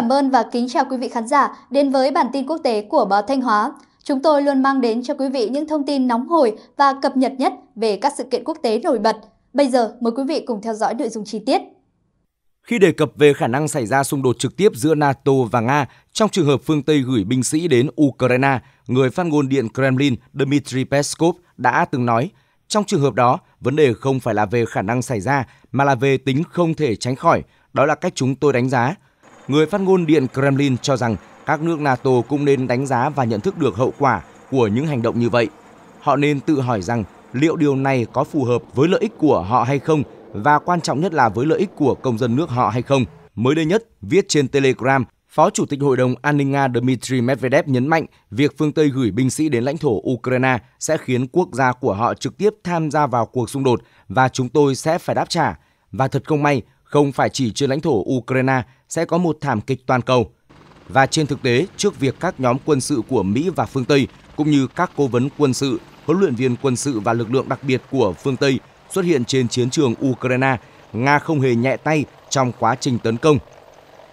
cảm ơn và kính chào quý vị khán giả đến với bản tin quốc tế của báo Thanh Hóa. Chúng tôi luôn mang đến cho quý vị những thông tin nóng hổi và cập nhật nhất về các sự kiện quốc tế nổi bật. Bây giờ mời quý vị cùng theo dõi nội dung chi tiết. Khi đề cập về khả năng xảy ra xung đột trực tiếp giữa NATO và Nga trong trường hợp phương Tây gửi binh sĩ đến Ukraine, người phát ngôn điện Kremlin Dmitry Peskov đã từng nói, trong trường hợp đó, vấn đề không phải là về khả năng xảy ra mà là về tính không thể tránh khỏi, đó là cách chúng tôi đánh giá Người phát ngôn Điện Kremlin cho rằng các nước NATO cũng nên đánh giá và nhận thức được hậu quả của những hành động như vậy. Họ nên tự hỏi rằng liệu điều này có phù hợp với lợi ích của họ hay không và quan trọng nhất là với lợi ích của công dân nước họ hay không. Mới đây nhất, viết trên Telegram, Phó Chủ tịch Hội đồng An ninh Nga Dmitry Medvedev nhấn mạnh việc phương Tây gửi binh sĩ đến lãnh thổ Ukraine sẽ khiến quốc gia của họ trực tiếp tham gia vào cuộc xung đột và chúng tôi sẽ phải đáp trả. Và thật không may, không phải chỉ trên lãnh thổ Ukraine sẽ có một thảm kịch toàn cầu. Và trên thực tế, trước việc các nhóm quân sự của Mỹ và phương Tây cũng như các cố vấn quân sự, huấn luyện viên quân sự và lực lượng đặc biệt của phương Tây xuất hiện trên chiến trường Ukraine, Nga không hề nhẹ tay trong quá trình tấn công.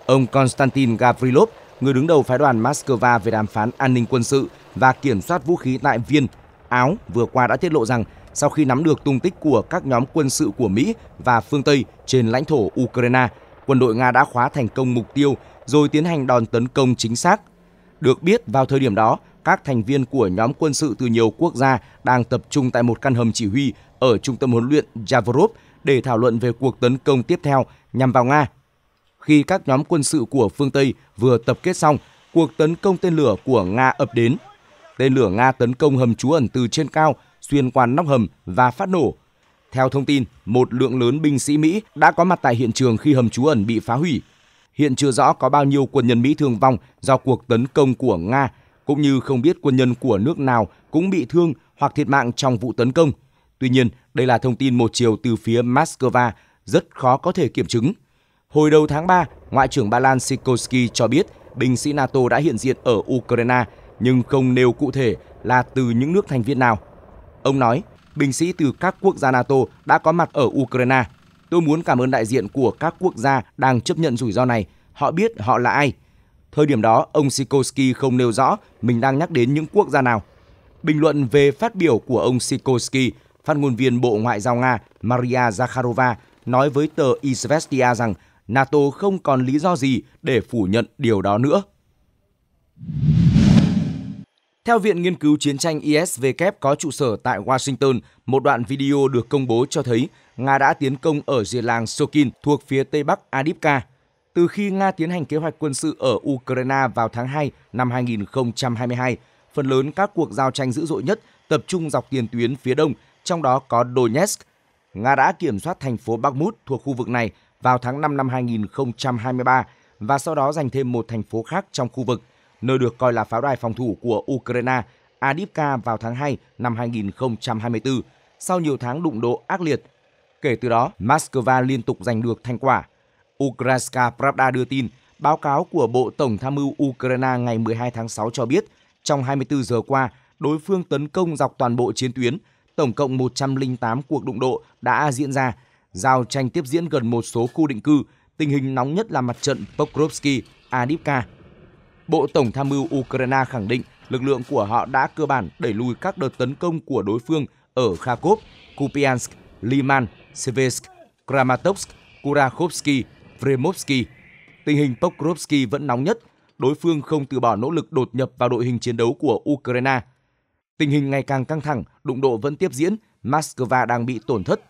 Ông Konstantin Gavrilov, người đứng đầu phái đoàn Moscow về đàm phán an ninh quân sự và kiểm soát vũ khí tại Viên, Áo vừa qua đã tiết lộ rằng sau khi nắm được tung tích của các nhóm quân sự của Mỹ và phương Tây trên lãnh thổ Ukraine, quân đội Nga đã khóa thành công mục tiêu rồi tiến hành đòn tấn công chính xác. Được biết, vào thời điểm đó, các thành viên của nhóm quân sự từ nhiều quốc gia đang tập trung tại một căn hầm chỉ huy ở trung tâm huấn luyện Javorov để thảo luận về cuộc tấn công tiếp theo nhằm vào Nga. Khi các nhóm quân sự của phương Tây vừa tập kết xong, cuộc tấn công tên lửa của Nga ập đến. Tên lửa Nga tấn công hầm trú ẩn từ trên cao xuyên qua nóc hầm và phát nổ. Theo thông tin, một lượng lớn binh sĩ Mỹ đã có mặt tại hiện trường khi hầm trú ẩn bị phá hủy. Hiện chưa rõ có bao nhiêu quân nhân Mỹ thương vong do cuộc tấn công của Nga, cũng như không biết quân nhân của nước nào cũng bị thương hoặc thiệt mạng trong vụ tấn công. Tuy nhiên, đây là thông tin một chiều từ phía Moscow rất khó có thể kiểm chứng. Hồi đầu tháng 3, Ngoại trưởng Ba Lan Sikorsky cho biết binh sĩ NATO đã hiện diện ở Ukraine nhưng không nêu cụ thể là từ những nước thành viên nào. Ông nói, binh sĩ từ các quốc gia NATO đã có mặt ở Ukraine. Tôi muốn cảm ơn đại diện của các quốc gia đang chấp nhận rủi ro này. Họ biết họ là ai. Thời điểm đó, ông Sikorsky không nêu rõ mình đang nhắc đến những quốc gia nào. Bình luận về phát biểu của ông Sikorsky, phát ngôn viên Bộ Ngoại giao Nga Maria Zakharova nói với tờ Izvestia rằng NATO không còn lý do gì để phủ nhận điều đó nữa. Theo Viện Nghiên cứu Chiến tranh ISW có trụ sở tại Washington, một đoạn video được công bố cho thấy Nga đã tiến công ở riêng làng Sokin thuộc phía tây bắc Adipka. Từ khi Nga tiến hành kế hoạch quân sự ở Ukraine vào tháng 2 năm 2022, phần lớn các cuộc giao tranh dữ dội nhất tập trung dọc tiền tuyến phía đông, trong đó có Donetsk. Nga đã kiểm soát thành phố Bakhmut thuộc khu vực này vào tháng 5 năm 2023 và sau đó giành thêm một thành phố khác trong khu vực – nơi được coi là pháo đài phòng thủ của Ukraine, Adipka vào tháng 2 năm 2024, sau nhiều tháng đụng độ ác liệt. Kể từ đó, Moscow liên tục giành được thành quả. Ukrainska Pravda đưa tin, báo cáo của Bộ Tổng tham mưu Ukraine ngày 12 tháng 6 cho biết, trong 24 giờ qua, đối phương tấn công dọc toàn bộ chiến tuyến, tổng cộng 108 cuộc đụng độ đã diễn ra, giao tranh tiếp diễn gần một số khu định cư, tình hình nóng nhất là mặt trận Pokrovsky, Adipka. Bộ Tổng tham mưu Ukraine khẳng định lực lượng của họ đã cơ bản đẩy lùi các đợt tấn công của đối phương ở Kharkov, Kupiansk, Liman, Seversk, Kramatorsk, Kurakhovsky, Vremovsky. Tình hình Pokrovsky vẫn nóng nhất, đối phương không từ bỏ nỗ lực đột nhập vào đội hình chiến đấu của Ukraine. Tình hình ngày càng căng thẳng, đụng độ vẫn tiếp diễn, Moscow đang bị tổn thất.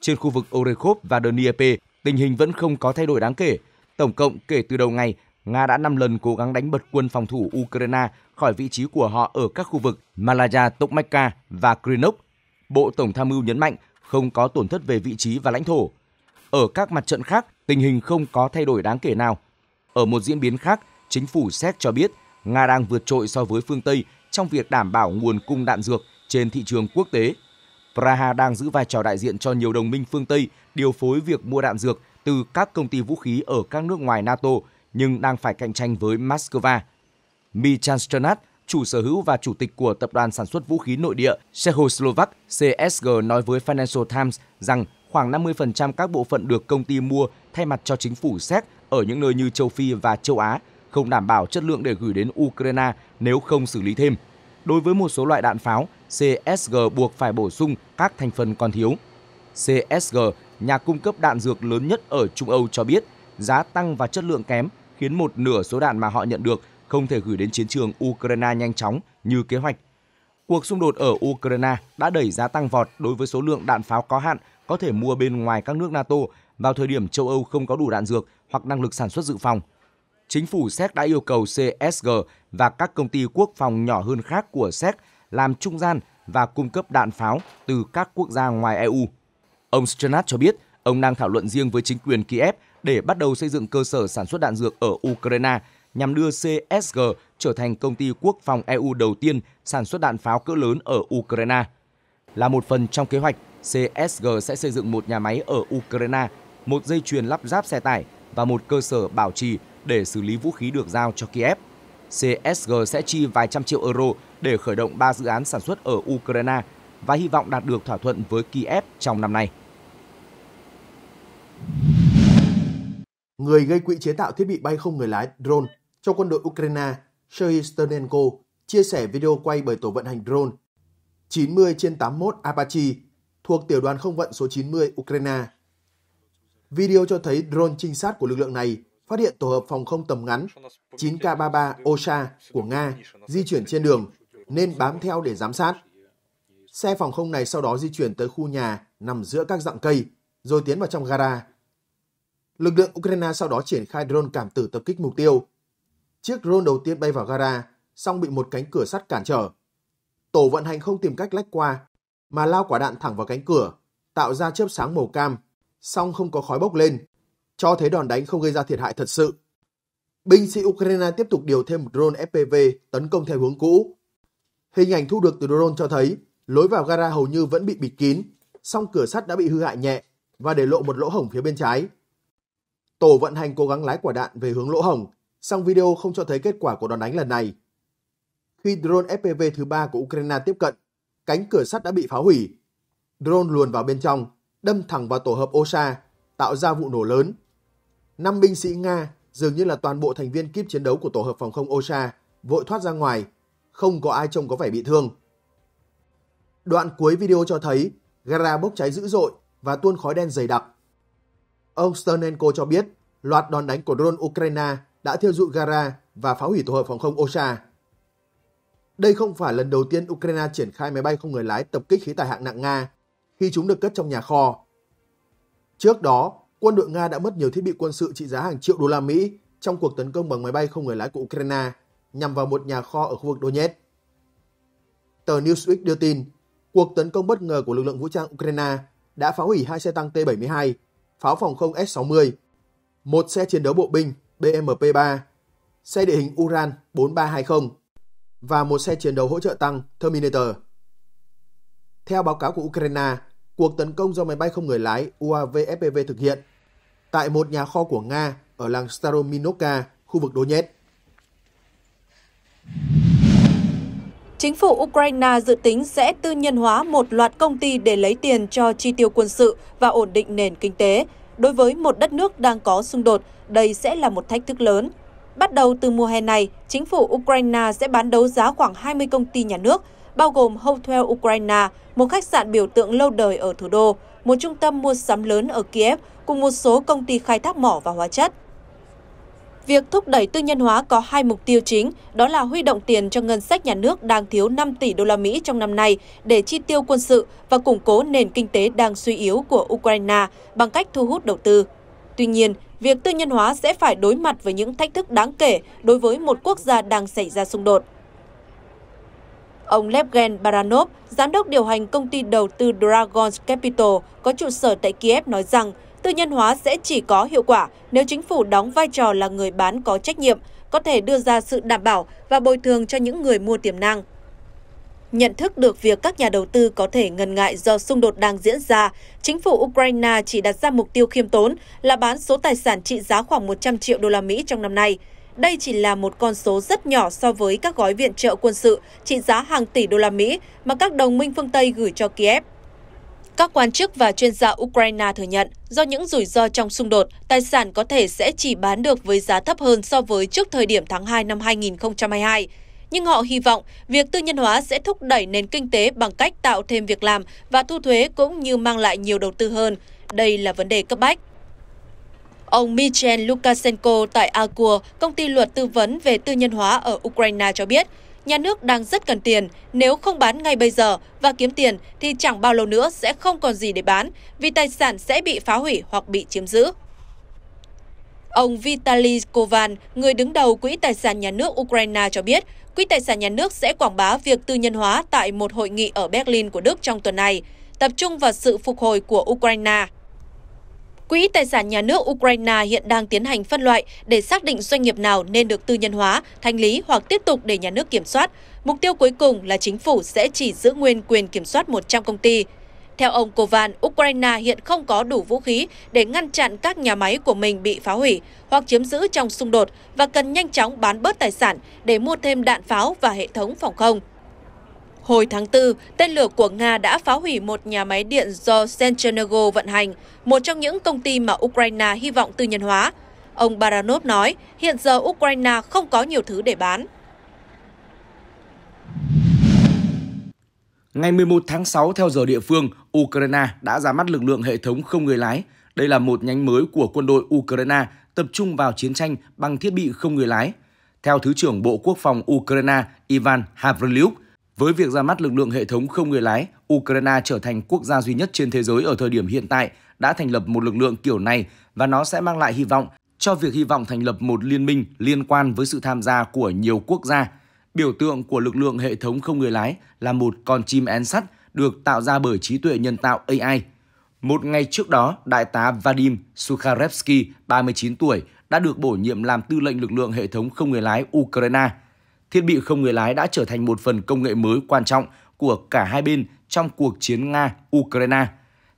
Trên khu vực Orekhov và Dnieper, tình hình vẫn không có thay đổi đáng kể. Tổng cộng kể từ đầu ngày, Nga đã 5 lần cố gắng đánh bật quân phòng thủ Ukraine khỏi vị trí của họ ở các khu vực Malaya, Tokmatka và Krynok. Bộ Tổng tham mưu nhấn mạnh không có tổn thất về vị trí và lãnh thổ. Ở các mặt trận khác, tình hình không có thay đổi đáng kể nào. Ở một diễn biến khác, chính phủ Séc cho biết Nga đang vượt trội so với phương Tây trong việc đảm bảo nguồn cung đạn dược trên thị trường quốc tế. Praha đang giữ vai trò đại diện cho nhiều đồng minh phương Tây điều phối việc mua đạn dược từ các công ty vũ khí ở các nước ngoài NATO nhưng đang phải cạnh tranh với Moscow. Michansternat, chủ sở hữu và chủ tịch của tập đoàn sản xuất vũ khí nội địa Czechoslovak CSG nói với Financial Times rằng khoảng 50% các bộ phận được công ty mua thay mặt cho chính phủ Séc ở những nơi như châu Phi và châu Á không đảm bảo chất lượng để gửi đến Ukraine nếu không xử lý thêm. Đối với một số loại đạn pháo, CSG buộc phải bổ sung các thành phần còn thiếu. CSG, nhà cung cấp đạn dược lớn nhất ở Trung Âu cho biết giá tăng và chất lượng kém khiến một nửa số đạn mà họ nhận được không thể gửi đến chiến trường Ukraine nhanh chóng như kế hoạch. Cuộc xung đột ở Ukraine đã đẩy giá tăng vọt đối với số lượng đạn pháo có hạn có thể mua bên ngoài các nước NATO vào thời điểm châu Âu không có đủ đạn dược hoặc năng lực sản xuất dự phòng. Chính phủ Séc đã yêu cầu CSG và các công ty quốc phòng nhỏ hơn khác của Séc làm trung gian và cung cấp đạn pháo từ các quốc gia ngoài EU. Ông Sternat cho biết, ông đang thảo luận riêng với chính quyền Kiev để bắt đầu xây dựng cơ sở sản xuất đạn dược ở Ukraine nhằm đưa CSG trở thành công ty quốc phòng EU đầu tiên sản xuất đạn pháo cỡ lớn ở Ukraine. Là một phần trong kế hoạch, CSG sẽ xây dựng một nhà máy ở Ukraine, một dây chuyền lắp ráp xe tải và một cơ sở bảo trì để xử lý vũ khí được giao cho Kiev. CSG sẽ chi vài trăm triệu euro để khởi động 3 dự án sản xuất ở Ukraine và hy vọng đạt được thỏa thuận với Kiev trong năm nay. người gây quỹ chế tạo thiết bị bay không người lái drone cho quân đội Ukraine Serhiy Sternenko chia sẻ video quay bởi tổ vận hành drone 90 trên 81 Apache thuộc tiểu đoàn không vận số 90 Ukraine. Video cho thấy drone trinh sát của lực lượng này phát hiện tổ hợp phòng không tầm ngắn 9K33 OSHA của Nga di chuyển trên đường nên bám theo để giám sát. Xe phòng không này sau đó di chuyển tới khu nhà nằm giữa các dặng cây rồi tiến vào trong gara Lực lượng Ukraine sau đó triển khai drone cảm tử tập kích mục tiêu. Chiếc drone đầu tiên bay vào gara, song bị một cánh cửa sắt cản trở. Tổ vận hành không tìm cách lách qua, mà lao quả đạn thẳng vào cánh cửa, tạo ra chớp sáng màu cam, song không có khói bốc lên, cho thấy đòn đánh không gây ra thiệt hại thật sự. Binh sĩ Ukraine tiếp tục điều thêm một drone FPV tấn công theo hướng cũ. Hình ảnh thu được từ drone cho thấy lối vào gara hầu như vẫn bị bịt kín, song cửa sắt đã bị hư hại nhẹ và để lộ một lỗ hổng phía bên trái. Tổ vận hành cố gắng lái quả đạn về hướng lỗ hồng, song video không cho thấy kết quả của đòn đánh lần này. Khi drone FPV thứ ba của Ukraine tiếp cận, cánh cửa sắt đã bị phá hủy. Drone luồn vào bên trong, đâm thẳng vào tổ hợp OSA, tạo ra vụ nổ lớn. Năm binh sĩ Nga, dường như là toàn bộ thành viên kíp chiến đấu của tổ hợp phòng không OSA, vội thoát ra ngoài, không có ai trông có vẻ bị thương. Đoạn cuối video cho thấy gara bốc cháy dữ dội và tuôn khói đen dày đặc. Ông Sternenko cho biết loạt đòn đánh của drone Ukraine đã thiêu dụi gara và phá hủy tổ hợp phòng không Osha. Đây không phải lần đầu tiên Ukraine triển khai máy bay không người lái tập kích khí tài hạng nặng Nga khi chúng được cất trong nhà kho. Trước đó, quân đội Nga đã mất nhiều thiết bị quân sự trị giá hàng triệu đô la Mỹ trong cuộc tấn công bằng máy bay không người lái của Ukraine nhằm vào một nhà kho ở khu vực Donetsk. Tờ Newsweek đưa tin, cuộc tấn công bất ngờ của lực lượng vũ trang Ukraine đã phá hủy hai xe tăng T-72 pháo phòng không S-60, một xe chiến đấu bộ binh BMP-3, xe địa hình Uran 4320 và một xe chiến đấu hỗ trợ tăng Terminator. Theo báo cáo của Ukraine, cuộc tấn công do máy bay không người lái UAV FPV thực hiện tại một nhà kho của Nga ở làng Starominovka, khu vực Donetsk. Chính phủ Ukraine dự tính sẽ tư nhân hóa một loạt công ty để lấy tiền cho chi tiêu quân sự và ổn định nền kinh tế. Đối với một đất nước đang có xung đột, đây sẽ là một thách thức lớn. Bắt đầu từ mùa hè này, chính phủ Ukraine sẽ bán đấu giá khoảng 20 công ty nhà nước, bao gồm Hotel Ukraine, một khách sạn biểu tượng lâu đời ở thủ đô, một trung tâm mua sắm lớn ở Kiev cùng một số công ty khai thác mỏ và hóa chất. Việc thúc đẩy tư nhân hóa có hai mục tiêu chính, đó là huy động tiền cho ngân sách nhà nước đang thiếu 5 tỷ đô la Mỹ trong năm nay để chi tiêu quân sự và củng cố nền kinh tế đang suy yếu của Ukraine bằng cách thu hút đầu tư. Tuy nhiên, việc tư nhân hóa sẽ phải đối mặt với những thách thức đáng kể đối với một quốc gia đang xảy ra xung đột. Ông Levgen Baranov, giám đốc điều hành công ty đầu tư Dragon Capital có trụ sở tại Kiev nói rằng Tư nhân hóa sẽ chỉ có hiệu quả nếu chính phủ đóng vai trò là người bán có trách nhiệm, có thể đưa ra sự đảm bảo và bồi thường cho những người mua tiềm năng. Nhận thức được việc các nhà đầu tư có thể ngần ngại do xung đột đang diễn ra, chính phủ Ukraine chỉ đặt ra mục tiêu khiêm tốn là bán số tài sản trị giá khoảng 100 triệu đô la Mỹ trong năm nay. Đây chỉ là một con số rất nhỏ so với các gói viện trợ quân sự trị giá hàng tỷ đô la Mỹ mà các đồng minh phương Tây gửi cho Kiev. Các quan chức và chuyên gia Ukraine thừa nhận do những rủi ro trong xung đột, tài sản có thể sẽ chỉ bán được với giá thấp hơn so với trước thời điểm tháng 2 năm 2022. Nhưng họ hy vọng việc tư nhân hóa sẽ thúc đẩy nền kinh tế bằng cách tạo thêm việc làm và thu thuế cũng như mang lại nhiều đầu tư hơn. Đây là vấn đề cấp bách. Ông Michel Lukashenko tại Agua, công ty luật tư vấn về tư nhân hóa ở Ukraine cho biết, Nhà nước đang rất cần tiền, nếu không bán ngay bây giờ và kiếm tiền thì chẳng bao lâu nữa sẽ không còn gì để bán vì tài sản sẽ bị phá hủy hoặc bị chiếm giữ. Ông Vitaly Kovan, người đứng đầu Quỹ Tài sản Nhà nước Ukraine cho biết, Quỹ Tài sản Nhà nước sẽ quảng bá việc tư nhân hóa tại một hội nghị ở Berlin của Đức trong tuần này, tập trung vào sự phục hồi của Ukraine. Quỹ Tài sản Nhà nước Ukraine hiện đang tiến hành phân loại để xác định doanh nghiệp nào nên được tư nhân hóa, thanh lý hoặc tiếp tục để nhà nước kiểm soát. Mục tiêu cuối cùng là chính phủ sẽ chỉ giữ nguyên quyền kiểm soát 100 công ty. Theo ông Kovan, Ukraine hiện không có đủ vũ khí để ngăn chặn các nhà máy của mình bị phá hủy hoặc chiếm giữ trong xung đột và cần nhanh chóng bán bớt tài sản để mua thêm đạn pháo và hệ thống phòng không. Hồi tháng 4, tên lửa của Nga đã phá hủy một nhà máy điện do Senchernego vận hành, một trong những công ty mà Ukraine hy vọng tư nhân hóa. Ông Baranov nói, hiện giờ Ukraine không có nhiều thứ để bán. Ngày 11 tháng 6 theo giờ địa phương, Ukraine đã ra mắt lực lượng hệ thống không người lái. Đây là một nhánh mới của quân đội Ukraine tập trung vào chiến tranh bằng thiết bị không người lái. Theo Thứ trưởng Bộ Quốc phòng Ukraine Ivan Havrilyuk, với việc ra mắt lực lượng hệ thống không người lái, Ukraine trở thành quốc gia duy nhất trên thế giới ở thời điểm hiện tại đã thành lập một lực lượng kiểu này và nó sẽ mang lại hy vọng cho việc hy vọng thành lập một liên minh liên quan với sự tham gia của nhiều quốc gia. Biểu tượng của lực lượng hệ thống không người lái là một con chim én sắt được tạo ra bởi trí tuệ nhân tạo AI. Một ngày trước đó, đại tá Vadim Sukharevsky, 39 tuổi, đã được bổ nhiệm làm tư lệnh lực lượng hệ thống không người lái Ukraine – thiết bị không người lái đã trở thành một phần công nghệ mới quan trọng của cả hai bên trong cuộc chiến Nga-Ukraine.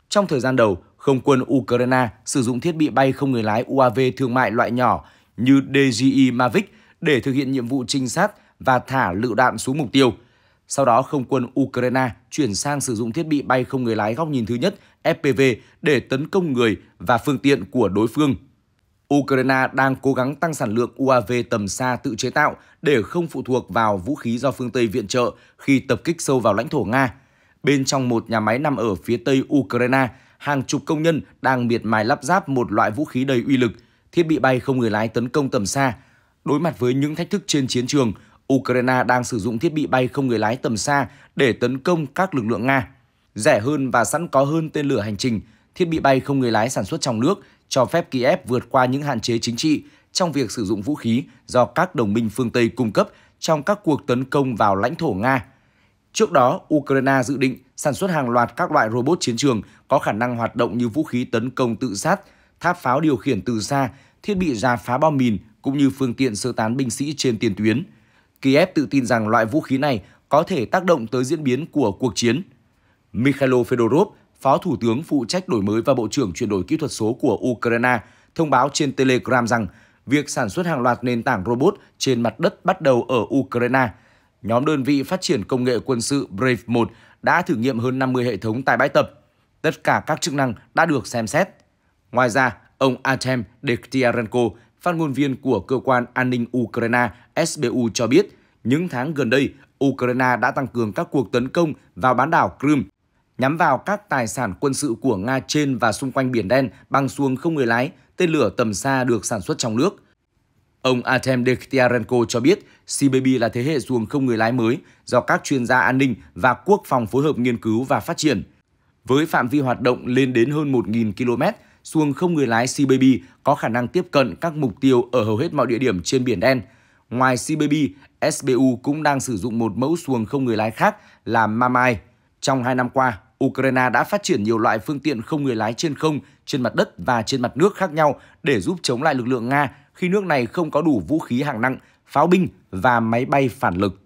Trong thời gian đầu, không quân Ukraine sử dụng thiết bị bay không người lái UAV thương mại loại nhỏ như DJI e Mavic để thực hiện nhiệm vụ trinh sát và thả lựu đạn xuống mục tiêu. Sau đó, không quân Ukraine chuyển sang sử dụng thiết bị bay không người lái góc nhìn thứ nhất FPV để tấn công người và phương tiện của đối phương Ukraine đang cố gắng tăng sản lượng UAV tầm xa tự chế tạo để không phụ thuộc vào vũ khí do phương Tây viện trợ khi tập kích sâu vào lãnh thổ Nga. Bên trong một nhà máy nằm ở phía tây Ukraine, hàng chục công nhân đang miệt mài lắp ráp một loại vũ khí đầy uy lực, thiết bị bay không người lái tấn công tầm xa. Đối mặt với những thách thức trên chiến trường, Ukraine đang sử dụng thiết bị bay không người lái tầm xa để tấn công các lực lượng Nga. Rẻ hơn và sẵn có hơn tên lửa hành trình, thiết bị bay không người lái sản xuất trong nước cho phép Kiev vượt qua những hạn chế chính trị trong việc sử dụng vũ khí do các đồng minh phương Tây cung cấp trong các cuộc tấn công vào lãnh thổ Nga. Trước đó, Ukraine dự định sản xuất hàng loạt các loại robot chiến trường có khả năng hoạt động như vũ khí tấn công tự sát, tháp pháo điều khiển từ xa, thiết bị rà phá bom mìn cũng như phương tiện sơ tán binh sĩ trên tiền tuyến. Kiev tự tin rằng loại vũ khí này có thể tác động tới diễn biến của cuộc chiến. Mikhailo Fedorov, Phó Thủ tướng phụ trách đổi mới và Bộ trưởng chuyển đổi kỹ thuật số của Ukraine, thông báo trên Telegram rằng việc sản xuất hàng loạt nền tảng robot trên mặt đất bắt đầu ở Ukraine. Nhóm đơn vị phát triển công nghệ quân sự Brave 1 đã thử nghiệm hơn 50 hệ thống tại bãi tập. Tất cả các chức năng đã được xem xét. Ngoài ra, ông Artem Dektyarenko, phát ngôn viên của Cơ quan An ninh Ukraine SBU cho biết, những tháng gần đây, Ukraine đã tăng cường các cuộc tấn công vào bán đảo Crimea nhắm vào các tài sản quân sự của Nga trên và xung quanh Biển Đen bằng xuồng không người lái, tên lửa tầm xa được sản xuất trong nước. Ông Artem Dekhtyarenko cho biết CBB là thế hệ xuồng không người lái mới do các chuyên gia an ninh và quốc phòng phối hợp nghiên cứu và phát triển. Với phạm vi hoạt động lên đến hơn 1.000 km, xuồng không người lái CBB có khả năng tiếp cận các mục tiêu ở hầu hết mọi địa điểm trên Biển Đen. Ngoài CBB, SBU cũng đang sử dụng một mẫu xuồng không người lái khác là Mamai. Trong hai năm qua, Ukraine đã phát triển nhiều loại phương tiện không người lái trên không, trên mặt đất và trên mặt nước khác nhau để giúp chống lại lực lượng Nga khi nước này không có đủ vũ khí hạng nặng, pháo binh và máy bay phản lực.